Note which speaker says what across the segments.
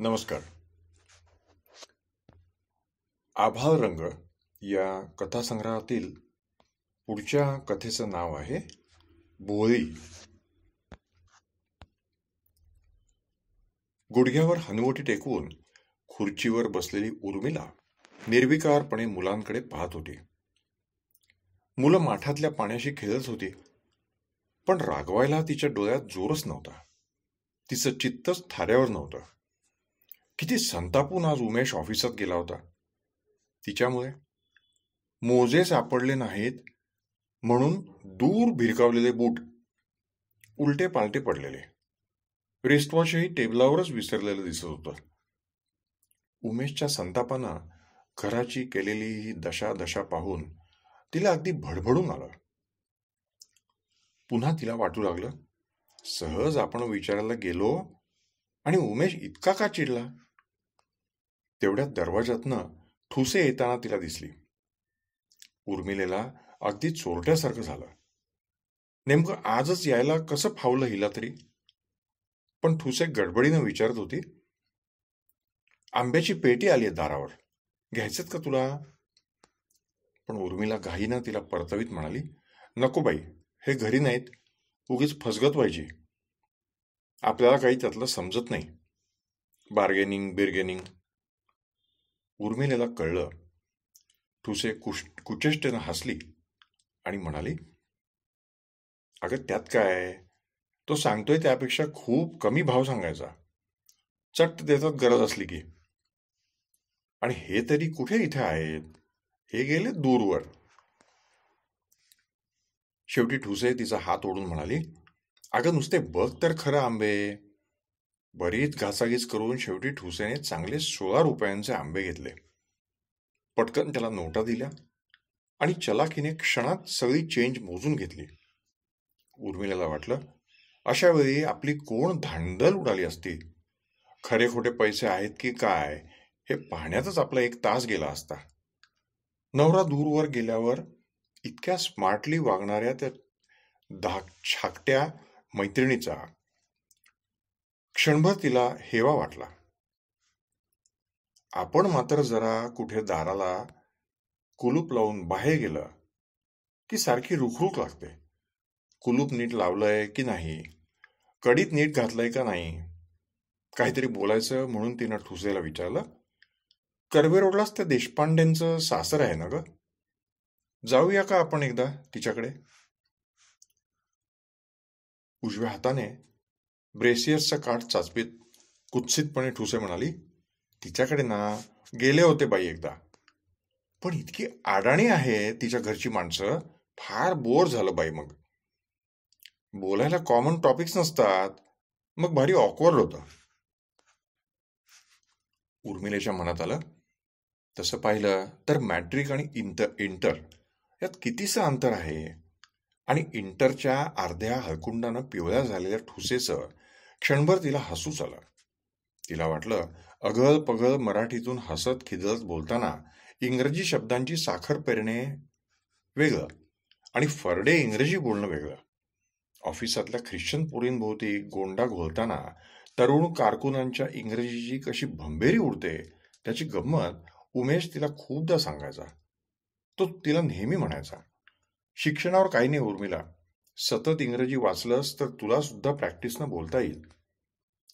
Speaker 1: नमस्कार आभाळ रंग या कथासंग्रहातील पुढच्या कथेचं नाव आहे बोळी गुडघ्यावर हनुवटी टेकवून खुर्चीवर बसलेली उर्मिला निर्विकारपणे मुलांकडे पाहत होती मुलं माठातल्या पाण्याशी खेळत होती पण रागवायला तिच्या डोळ्यात जोरच नव्हता तिचं चित्तच थाऱ्यावर नव्हतं किती संतापून आज उमेश ऑफिसात गेला होता तिच्यामुळे मोजे सापडले नाहीत म्हणून दूर भिरकावलेले बूट उलटे पालटे पडलेले रेस्टवॉशही टेबलावरच विसरलेलं दिसत होत उमेशच्या संतापानं घराची केलेली ही दशा दशा पाहून तिला अगदी भडभडून आलं पुन्हा तिला वाटू लागलं सहज आपण विचारायला गेलो आणि उमेश इतका का चिडला तेवढ्यात दरवाजातनं ठुसे येताना तिला दिसली उर्मिलेला अगदी चोरट्यासारखं झालं नेमकं आजच यायला कसं फावलं हिला तरी पण ठुसे गडबडीनं विचारत होती आंब्याची पेटी आली आहे दारावर घ्यायचेत का तुला पण उर्मिला घाईनं तिला परतवीत म्हणाली नको बाई हे घरी नाहीत उगीच फसगत पाहिजे आपल्याला काही त्यातलं समजत नाही बार्गेनिंग बिर्गेनिंग उर्मिलेला कळलं ठुसे कुश कुचेष्टेनं हसली आणि म्हणाली अगं त्यात काय तो सांगतोय त्यापेक्षा खूप कमी भाव सांगायचा चट देतात गरज असली की आणि हे तरी कुठे इथे आहेत हे गेले दूरवर शेवटी ठुसे तिचा हात ओढून म्हणाली अगं नुसते बघ तर खरं आंबे बरीच घासाघीस करून शेवटी ठुसेने चांगले सोळा रुपयांचे आंबे घेतले पटकन त्याला नोटा दिल्या आणि चलाखीने क्षणात सगळी चेंज मोजून घेतली उर्मिलाला वाटलं अशा वेळी आपली कोण धांडल उडाली असती खरे खोटे पैसे आहेत की काय हे पाहण्यातच आपला एक तास गेला असता नवरा दूरवर गेल्यावर इतक्या स्मार्टली वागणाऱ्या त्या धाक छाकट्या मैत्रिणीचा क्षणभर तिला हेवा वाटला आपण मात्र जरा कुठे दाराला कुलूप लावून बाहेर गेलं की सारखी रुखरुख लागते कुलूप नीट लावलंय की नाही कडीत नीट घातलंय का नाही काहीतरी बोलायचं म्हणून तिनं ठुसेला विचारलं कर्वे रोडलाच त्या देशपांडेंचं सासर आहे ना ग जाऊया का आपण एकदा तिच्याकडे उजव्या हाताने ब्रेसियसचा काठ चाचपीत कुत्सितपणे ठुसे म्हणाली तिच्याकडे ना गेले होते बाई एकदा पण इतकी आडाणी आहे तिच्या घरची माणसं फार बोर झालं बाई मग बोलायला कॉमन टॉपिक्स नसतात मग भारी ऑकवर्ड होतं उर्मिलेच्या मनात आलं तसं पाहिलं तर मॅट्रिक आणि इंटर इंटर यात कितीसं अंतर आहे आणि इंटरच्या अर्ध्या हळकुंडानं पिवळ्या झालेल्या ठुसेचं क्षणभर तिला हसूच आलं तिला वाटलं अगल पगल मराठीतून हसत खिदत बोलताना इंग्रजी शब्दांची साखर पेरणे वेगळं आणि फरडे इंग्रजी बोलणं वेगळं ऑफिसातल्या ख्रिश्चन पोरींभोवती गोंडा घोळताना तरुण कारकुनांच्या इंग्रजीची कशी भंभेरी उडते त्याची गंमत उमेश तिला खूपदा सांगायचा तो तिला नेहमी म्हणायचा शिक्षणावर काही नाही उर्मिला सतत इंग्रजी वाचलंस तर तुला सुद्धा प्रॅक्टिसनं बोलता येईल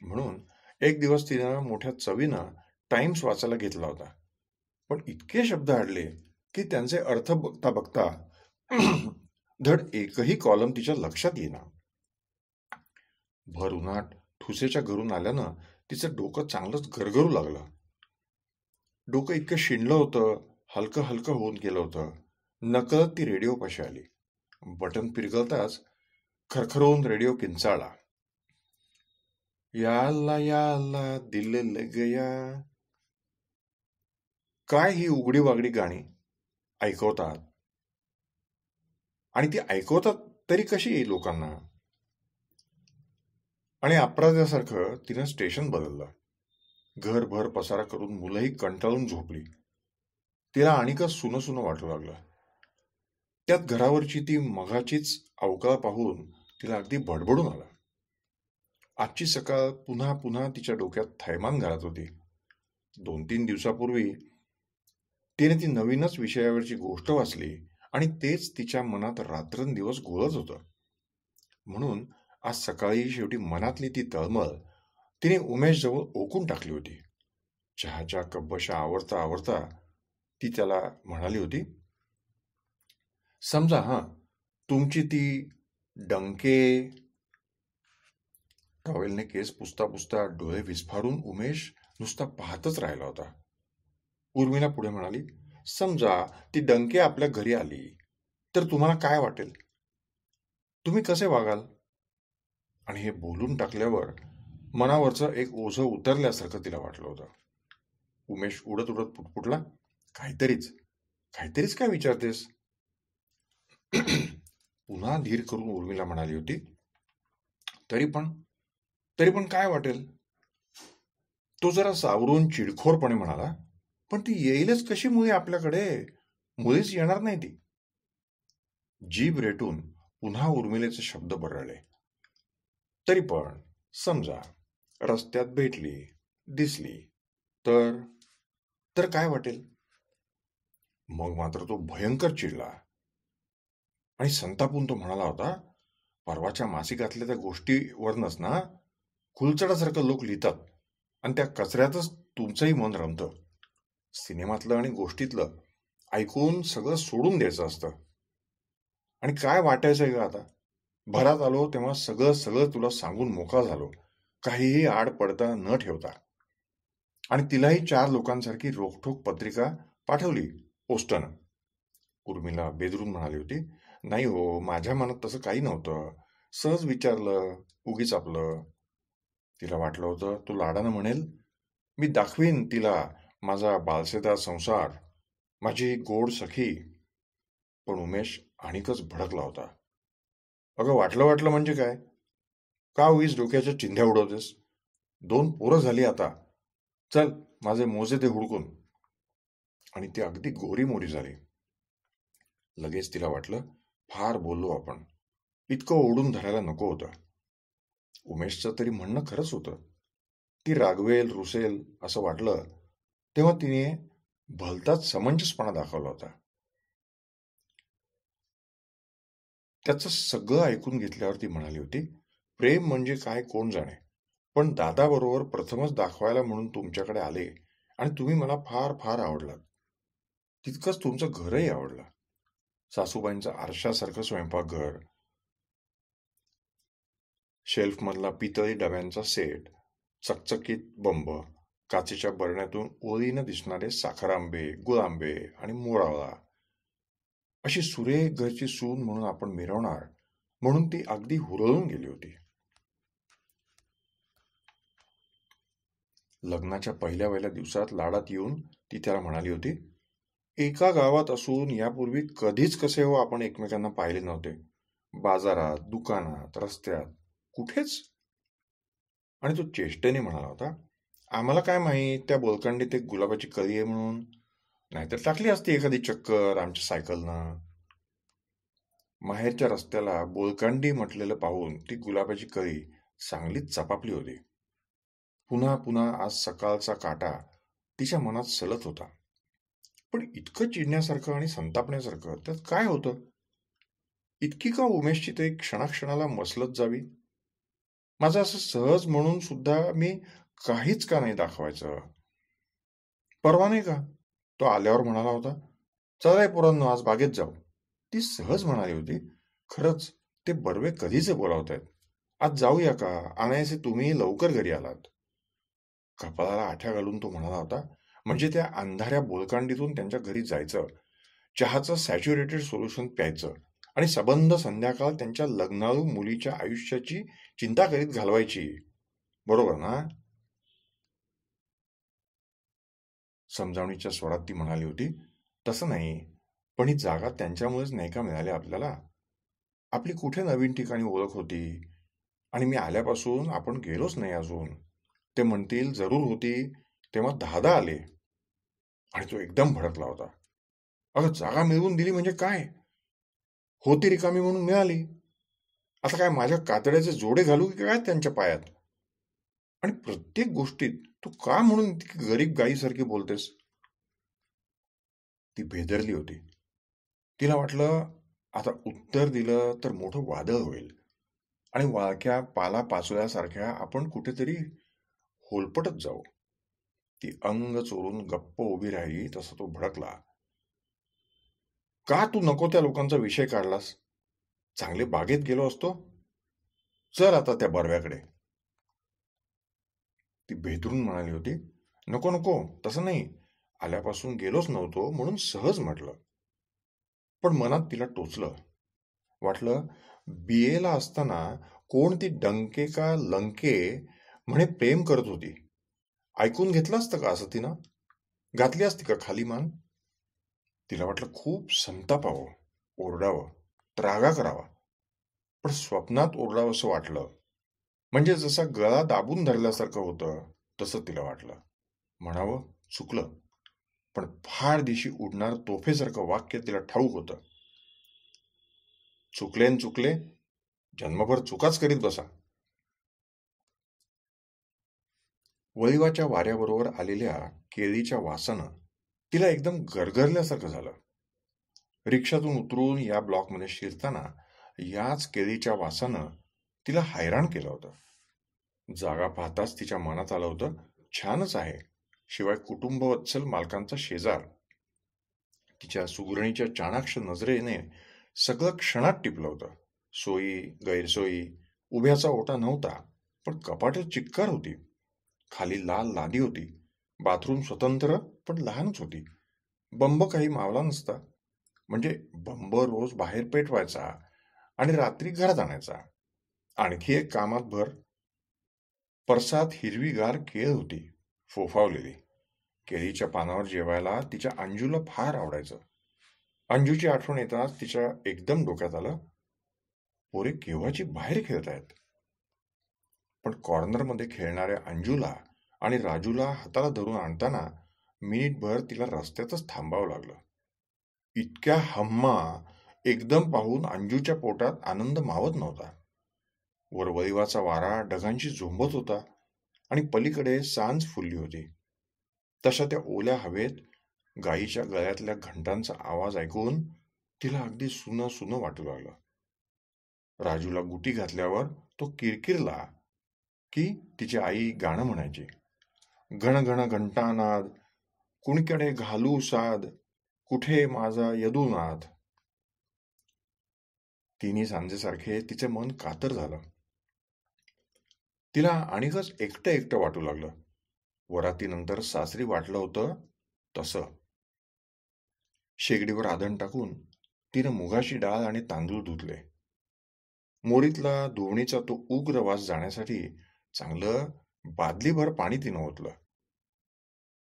Speaker 1: म्हणून एक दिवस तिनं मोठ्या चवीनं टाइम्स वाचायला घेतला होता पण इतके शब्द आडले की त्यांचे अर्थ बघता बघता धड एकही कॉलम तिच्या लक्षात येईना भर उन्हाट ठुसेच्या घरून आल्यानं तिचं डोकं चांगलंच घरघरू लागलं डोकं इतकं शिणलं होतं हलकं हलकं होऊन गेलं होतं नकळत ती रेडिओ पाशी आली बटन पिरगळताच खरखरवून रेडिओ किंचाळला याला याला दिल गया काय ही उघडी वागडी गाणी ऐकवतात आणि ती ऐकवतात तरी कशी लोकांना आणि अपराध्यासारखं तिनं स्टेशन बदललं घरभर पसारा करून मुलंही कंटाळून झोपली तिला आणिकच सुनं सुनं वाटू लागलं त्यात घरावरची ती मगाचीच अवकाळ पाहून तिला अगदी भडबडून आला आजची सकाळ पुन्हा पुन्हा तिच्या डोक्यात थैमान घालत होती दोन तीन दिवसापूर्वी तिने ती नवीनच विषयावरची गोष्ट वाचली आणि तेच तिच्या मनात रात्रंदिवस गोळत होत म्हणून आज सकाळी शेवटी मनातली ती तळमळ तिने उमेशजवळ ओकून टाकली होती चहाच्या कब्बशा आवडता आवडता ती त्याला म्हणाली होती समजा हां तुमची ती डंके टॉवेलने केस पुसता पुसता डोळे विस्फारून उमेश नुसता पाहतच राहिला होता उर्मिला पुढे म्हणाली समजा ती डंके आपल्या घरी आली तर तुम्हाला काय वाटेल तुम्ही कसे वागाल आणि हे बोलून टाकल्यावर मनावरचं एक ओझं उतरल्यासारखं तिला वाटलं होतं उमेश उडत उडत पुटपुटला काहीतरीच काहीतरीच काय विचारतेस पुन्हा धीर करून उर्मिला म्हणाली होती तरी पण तरी पण काय वाटेल तो जरा सावरून चिडखोरपणे म्हणाला पण ती येईलच कशी मुळी आपल्याकडे मुळीच येणार नाही ती जीभ रेटून पुन्हा उर्मिलेचे शब्द बरळले तरी पण समजा रस्त्यात भेटली दिसली तर तर काय वाटेल मग मात्र तो भयंकर चिडला आणि संतापून तो म्हणाला होता परवाच्या मासिकातल्या त्या गोष्टीवरनच ना खुलचडासारखं लोक लिहितात आणि त्या कचऱ्यातच तुमचंही मन रमतं सिनेमातलं आणि गोष्टीतलं ऐकून सगळं सोडून द्यायचं असतं आणि काय वाटायचंय का आता भरात आलो तेव्हा सगळं सगळं तुला सांगून मोका झालो काहीही आड पडता न ठेवता आणि तिलाही चार लोकांसारखी रोखोक पत्रिका पाठवली पोस्टन उर्मिला बेदरून म्हणाली होती नाही हो माझ्या मनात तसं काही नव्हतं सहज विचारलं उगीच आपलं तिला वाटलं होतं तू लाडानं म्हणेल मी दाखवीन तिला माझा बालसेदा संसार माझी गोड सखी पण उमेश आणिकच भडकला होता अगं वाटलं वाटलं म्हणजे काय का उगीच डोक्याच्या चिंध्या उडवतेस दोन पोरं झाली आता चल माझे मोजे ते हुडकून आणि ती अगदी मोरी झाली लगेच तिला वाटलं फार बोललो आपण इतकं ओढून धरायला नको होतं उमेशचं तरी म्हणणं खरंच होतं ती रागवेल रुसेल असं वाटलं तेव्हा तिने भलताच समंजसपणा दाखवला होता त्याचं सगळं ऐकून घेतल्यावर ती म्हणाली होती प्रेम म्हणजे काय कोण जाणे पण दादाबरोबर प्रथमच दाखवायला म्हणून तुमच्याकडे आले आणि तुम्ही मला फार फार आवडलात तितकंच तुमचं घरही आवडलं सासूबाईंचं आरशासारखं स्वयंपाकघर शेल्फमधला पितळी डब्यांचा सेट चकचकीत बंब काचेच्या बरण्यातून ओळीनं दिसणारे साखर आंबे गुळांबे आणि मोरावळा अशी सुरेख घरची सून म्हणून आपण मिरवणार म्हणून ती अगदी हुरळून गेली होती लग्नाच्या पहिल्या वेल्या दिवसात लाडात येऊन ती त्याला म्हणाली होती एका गावात असून यापूर्वी कधीच कसे हो आपण एकमेकांना पाहिले नव्हते बाजारात दुकानात रस्त्यात कुठेच आणि तो चेष्टेने म्हणाला होता आम्हाला काय माहीत त्या बोलकांडीत एक गुलाबाची कळी आहे म्हणून नाहीतर टाकली असती एखादी चक्कर आमच्या सायकलनं माहेरच्या रस्त्याला बोलकांडी म्हटलेलं पाहून ती गुलाबाची कळी चांगलीच चपापली होती पुन्हा पुन्हा आज सकाळचा काटा तिच्या मनात सलत होता पण इतकं चिडण्यासारखं आणि संतापण्यासारखं त्यात काय होतं इतकी का उमेशची ते क्षणाक्षणाला मसलत जावी माझं असं सहज म्हणून सुद्धा मी काहीच का नाही दाखवायचं परवा नाही का तो आल्यावर म्हणाला होता चला पोरांनो आज बागेत जाऊ ती सहज म्हणाली होती खरंच ते बर्वे कधीचे बोलावत आहेत आज जाऊया का आणायचे तुम्ही लवकर घरी आलात कपाळाला आठ्या घालून तो म्हणाला होता म्हणजे त्या अंधाऱ्या बोलकांडीतून त्यांच्या घरी जायचं चहाचं सॅच्युरेटेड सोल्युशन प्यायचं आणि सबंध संध्याकाळ त्यांच्या लग्नाळू मुलीच्या आयुष्याची चिंता करीत घालवायची बरोबर ना समजावणीच्या स्वरात ती म्हणाली होती तसं नाही पण ही जागा त्यांच्यामुळेच नाही का मिळाली आपल्याला आपली कुठे नवीन ठिकाणी ओळख होती आणि मी आल्यापासून आपण गेलोच नाही अजून ते म्हणतील जरूर होती तेव्हा दादा आले आणि तो एकदम भडकला होता अगं जागा मिळवून दिली म्हणजे काय होती रिकामी म्हणून मिळाली आता काय माझ्या कातड्याचे जोडे घालू की काय त्यांच्या पायात आणि प्रत्येक गोष्टीत तू का म्हणून गरीब गायीसारखी बोलतेस ती भेदरली होती तिला वाटलं आता उत्तर दिलं तर मोठं वादळ होईल आणि वाळक्या पाला पाचोल्यासारख्या आपण कुठेतरी होलपटत जाऊ ती अंग चोरून गप्प उभी राहिली तसा तो भडकला का तू नको त्या लोकांचा विषय काढलास चांगले बागेत गेलो असतो चल आता त्या बरव्याकडे ती भेदरून म्हणाली होती नको नको तसं नाही आल्यापासून गेलोच नव्हतो म्हणून सहज म्हटलं पण मनात तिला टोचलं वाटलं बीएला असताना कोण ती डंके का लंके म्हणे प्रेम करत होती ऐकून घेतलं असतं का असं तिनं घातली असती का खाली मान तिला वाटलं खूप संतापावं ओरडावं त्रागा करावा पण स्वप्नात ओरडावं असं वाटलं म्हणजे जसा गळा दाबून धरल्यासारखं होतं तसं तिला वाटलं म्हणावं चुकलं पण फार दिशी उडणार तोफेसारखं वाक्य तिला ठाऊक होतं चुकले न चुकले जन्मभर चुकाच करीत बसा वळिवाच्या वाऱ्याबरोबर आलेल्या केळीच्या वासानं तिला एकदम गरगरल्यासारखं झालं रिक्षातून उतरून या ब्लॉकमध्ये शिरताना याच केळीच्या वासानं तिला हैराण केलं होतं जागा पाहताच तिच्या मनात आलं होतं छानच आहे शिवाय कुटुंबवत्सल मालकांचा शेजार तिच्या सुगरणीच्या चाणाक्ष नजरेने सगळं क्षणात टिपलं होतं सोयी गैरसोयी उभ्याचा ओटा नव्हता पण कपाटात चिक्कार होती खाली लाल लादी होती बाथरूम स्वतंत्र पण लहानच होती बंब काही मावला नसता म्हणजे बंब रोज बाहेर पेटवायचा आणि रात्री घरात आणायचा आणखी एक कामात भर परसात हिरवीगार केळ होती फोफावलेली केळीच्या पानावर जेवायला तिच्या अंजूला फार आवडायचं अंजूची आठवण येताच तिच्या एकदम डोक्यात आलं पोरे केव्हाची बाहेर खेळतायत पण कॉर्नरमध्ये खेळणाऱ्या अंजूला आणि राजूला हाताला धरून आणताना मिनिटभर तिला रस्त्यातच थांबावं लागलं इतक्या हम्मा एकदम पाहून अंजूच्या पोटात आनंद मावत नव्हता वरवळीवाचा वारा ढगांशी झोंबत होता आणि पलीकडे सांज फुलली होती तशा त्या ओल्या हवेत गाईच्या गळ्यातल्या घंटांचा आवाज ऐकून तिला अगदी सुनं सुनं वाटू लागलं राजूला गुटी घातल्यावर तो किरकिरला की तिची आई गाणं म्हणायची घन घंटानाद कुणीकडे घालू साद कुठे माझा यदुनाद तिन्ही सांजेसारखे तिचे मन कातर झालं तिला आणिकच एकटं एकटं वाटू लागलं वरातीनंतर सासरी वाटलं होतं तस शेगडीवर आधण टाकून तिनं मुगाशी डाळ आणि तांदूळ धुतले मोरीतला धुवणीचा तो उग्र वास जाण्यासाठी चांगलं बादलीभर पाणी तिनं ओतलं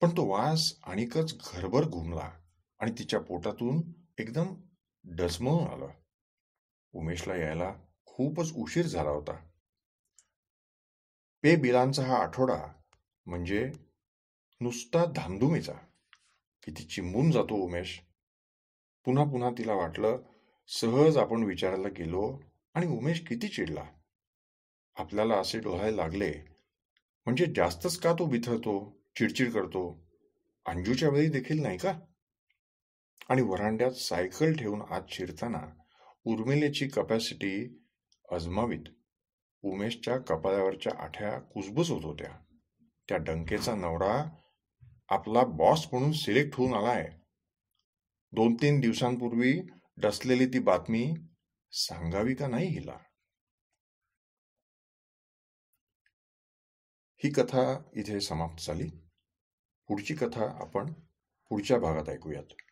Speaker 1: पण तो वास आणिकच घरभर घुमला आणि तिच्या पोटातून एकदम डसमळून आलं उमेशला यायला खूपच उशीर झाला होता पे बिलांचा हा आठवडा म्हणजे नुसता धामधुमीचा किती चिंबून जातो उमेश पुन्हा पुन्हा तिला वाटलं सहज आपण विचारायला गेलो आणि उमेश किती चिडला आपल्याला असे डोहायला लागले म्हणजे जास्तच का तो बिथरतो चिडचिड करतो अंजूच्या वेळी देखील नाही का आणि वरांड्यात सायकल ठेवून आत शिरताना उर्मिलेची कपॅसिटी अजमावीत उमेशच्या कपाळ्यावरच्या आठ्या कुसबुस होत होत्या त्या डंकेचा नवरा आपला बॉस म्हणून सिलेक्ट होऊन आलाय दोन तीन दिवसांपूर्वी डसलेली ती बातमी सांगावी का नाही हिला ही कथा इथे समाप्त झाली पुढची कथा आपण पुढच्या भागात ऐकूयात